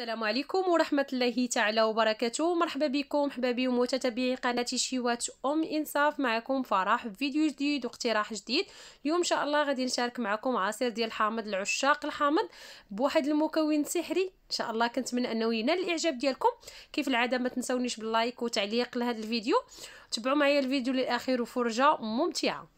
السلام عليكم ورحمة الله تعالى وبركاته مرحبا بكم حبابي ومتتبعي قناة شيوات أم إنصاف معكم فرح فيديو جديد واقتراح جديد اليوم إن شاء الله غادي نشارك معكم عصير ديال الحامض العشاق الحامض بواحد المكون سحري إن شاء الله كنتمنى أنه ينال الإعجاب ديالكم كيف العادة ما تنسونيش باللايك وتعليق لهذا الفيديو تبعوا معايا الفيديو للأخير وفرجة ممتعة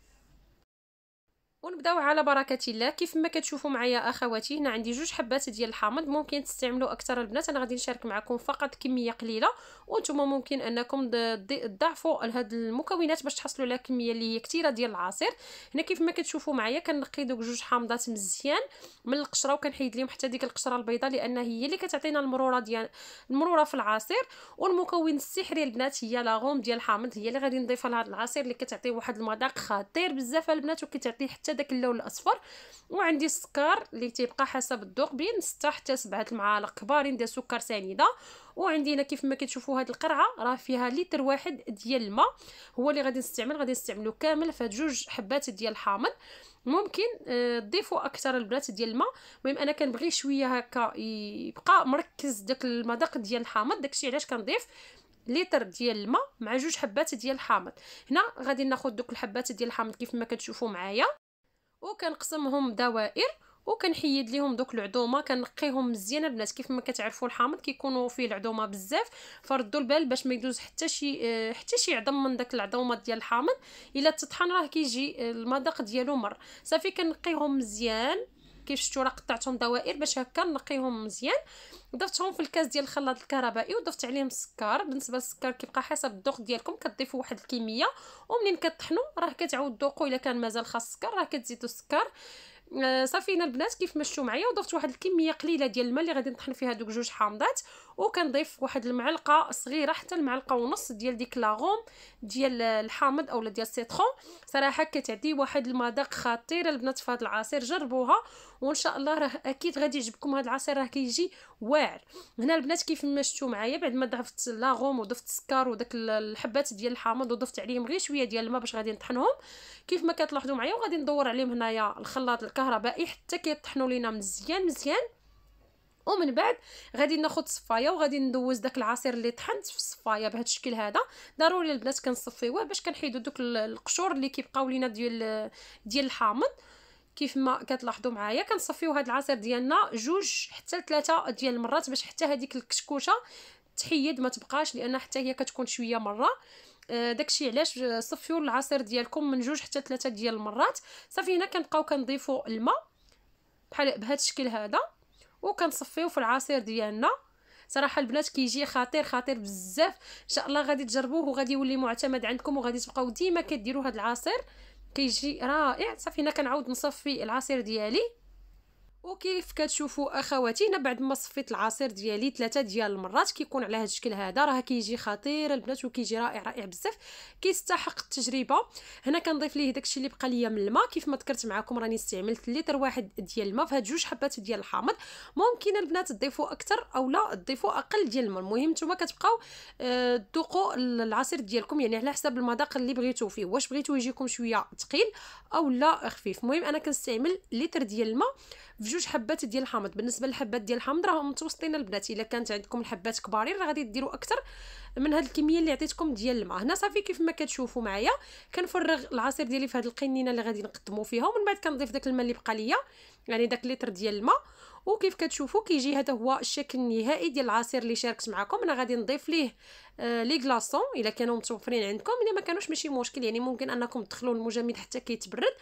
ونبداو على بركه الله كيف ما كتشوفوا معايا اخواتي هنا عندي جوج حبات ديال الحامض ممكن تستعملوا اكثر البنات انا غادي نشارك معكم فقط كميه قليله وانتم ممكن انكم تضاعفوا هاد المكونات باش تحصلوا على كميه اللي هي كثيره ديال العصير هنا كيف ما كتشوفوا معايا كنقي دوك جوج حامضات مزيان من القشره وكنحيد لهم حتى ديك القشره البيضاء لان هي اللي كتعطينا المروره ديال المروره في العصير والمكون السحري البنات هي لاغوم ديال الحامض هي اللي غادي نضيفها لهاد العصير اللي كتعطي واحد المذاق خطير بزاف البنات وكتعطي حتى داك اللون الاصفر وعندي السكر اللي تيبقى حسب الذوق بين 6 حتى 7 المعالق كبارين ديال سكر سنيده وعندي هنا كيف ما كتشوفوا هذه القرعه راه فيها لتر واحد ديال الماء هو اللي غادي نستعمل غادي نستعملو كامل فهاد جوج حبات ديال الحامض ممكن آه، تضيفوا اكثر البنات ديال الماء المهم انا كنبغي شويه هكا يبقى مركز داك المذاق ديال الحامض داكشي علاش كنضيف لتر ديال الماء مع جوج حبات ديال الحامض هنا غادي ناخذ دوك الحبات ديال الحامض كيف ما كتشوفوا معايا وكنقسمهم دوائر وكنحيد ليهم دوك العدومه كنقيهم مزيان البنات كيف ما كتعرفوا الحامض كيكونوا فيه العدومه بزاف فردوا البال باش ما يدوز حتى شي آه، حتى شي عظم من داك العظومه ديال الحامض الا تطحن راه كيجي آه، المذاق ديالو مر صافي كنقيهم مزيان كيف شفتوا راه قطعتهم دوائر باش هكا نقيهم مزيان ضفتهم في الكاس ديال الخلاط الكهربائي وضفت عليهم السكر بالنسبه للسكر كيبقى حسب الذوق ديالكم كتضيفوا واحد الكميه ومنين كطحنوا راه كتعاود ذوقوا الا كان مازال خاص السكر راه كتزيدوا السكر آه، صافي هنا البنات كيف ما شفتوا معايا وضفت واحد الكميه قليله ديال الماء اللي غادي نطحن فيها دوك جوج حامضات وكنضيف واحد المعلقه صغيره حتى المعلقه ونص ديال ديك لاغوم ديال الحامض اولا ديال السيترون صراحه كتعطي واحد المذاق خطير البنات في هذا العصير جربوها وان شاء الله راه اكيد غادي يعجبكم هذا العصير راه كيجي واعر هنا البنات كيف ما شفتوا معايا بعد ما ضفت لاغوم وضفت السكر وداك الحبات ديال الحامض وضفت عليهم غير شويه ديال الماء باش غادي نطحنهم كيف ما كتلاحظوا معايا وغادي ندور عليهم هنايا الخلاط الكهربائي حتى كيطحنوا لينا مزيان مزيان ومن بعد غادي ناخذ صفايه وغادي ندوز داك العصير اللي طحنت في الصفايه بهذا الشكل هذا ضروري البنات كنصفيوه باش كنحيدو دوك القشور اللي كيبقاو لينا ديال ديال الحامض كيف ما كتلاحظوا معايا كنصفيو هاد العصير ديالنا جوج حتى لثلاثه ديال المرات باش حتى هذيك الكشكوشه تحيد ما تبقاش لان حتى هي كتكون شويه مره آه، داكشي علاش صفيو العصير ديالكم من جوج حتى ثلاثه ديال المرات صافي هنا كنبقاو كنضيفوا الماء بحال بهذا الشكل هذا وكنصفيو في العصير ديالنا صراحه البنات كيجي خطير خطير بزاف ان شاء الله غادي تجربوه وغادي يولي معتمد عندكم وغادي تبقاو ديما كديروا هذا العصير كيجي رائع صافي هنا كنعاود نصفي العصير ديالي وكيف كتشوفوا اخواتي هنا بعد ما صفيت العصير ديالي ثلاثه ديال المرات كيكون على هذا الشكل هذا راه كيجي خطير البنات وكيجي رائع رائع بزاف كيستحق التجربه هنا كنضيف ليه داكشي اللي بقى ليا من الماء كيف ما ذكرت معكم راني استعملت لتر واحد ديال الماء فهاد جوج حبات ديال الحامض ممكن البنات تضيفوا اكثر او لا تضيفوا اقل ديال الماء المهم نتوما كتبقاو تذوقوا آه، العصير ديالكم يعني على حسب المذاق اللي بغيتو فيه واش بغيتو يجيكم شويه ثقيل او لا خفيف المهم انا كنستعمل لتر ديال الماء في جوج حبات ديال الحامض بالنسبه للحبات ديال الحامض راهم متوسطين البنات الا كانت عندكم الحبات كبارين راه غادي ديروا اكثر من هاد الكميه اللي عطيتكم ديال الماء هنا صافي كيف ما كتشوفوا معايا كنفرغ العصير ديالي في هاد القنينه اللي غادي نقدمو فيها ومن بعد كنضيف داك الماء اللي بقى ليا يعني داك لتر ديال الماء وكيف كتشوفوا كيجي هذا هو الشكل النهائي ديال العصير اللي شاركت معكم انا غادي نضيف ليه آه، لي غلاصون الا كانوا متوفرين عندكم الا ما كانوش ماشي مشكل يعني ممكن انكم تدخلوا المجمد حتى كيتبرد كي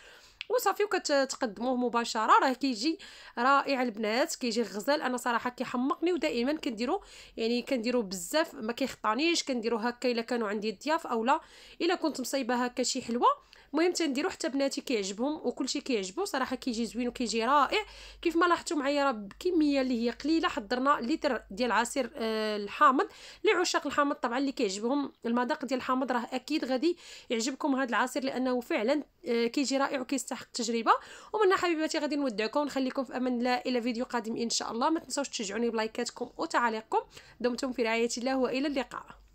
وصافي وكتقدموه مباشره راه كيجي رائع البنات كيجي غزال انا صراحه كيحمقني ودائما كنديرو يعني كنديرو بزاف ما كيخطانيش كنديرو هكا الا كانوا عندي ضياف اولا الا كنت مصايبه هكا شي حلوه المهم تنديرو حتى بناتي كيعجبهم وكلشي كيعجبو صراحه كيجي زوين وكيجي رائع كيف ما لاحظتوا معايا راه بكميه اللي هي قليله حضرنا لتر ديال عصير آه، الحامض لعشاق الحامض طبعا اللي كيعجبهم المذاق ديال الحامض راه اكيد غادي يعجبكم هذا العصير لانه فعلا آه، كيجي رائع وكيستحق التجربه ومن حبيباتي غادي نودعكم ونخليكم في امان الله الى فيديو قادم ان شاء الله ما تنساوش تشجعوني بلايكاتكم وتعاليقكم دمتم في رعايه الله والى اللقاء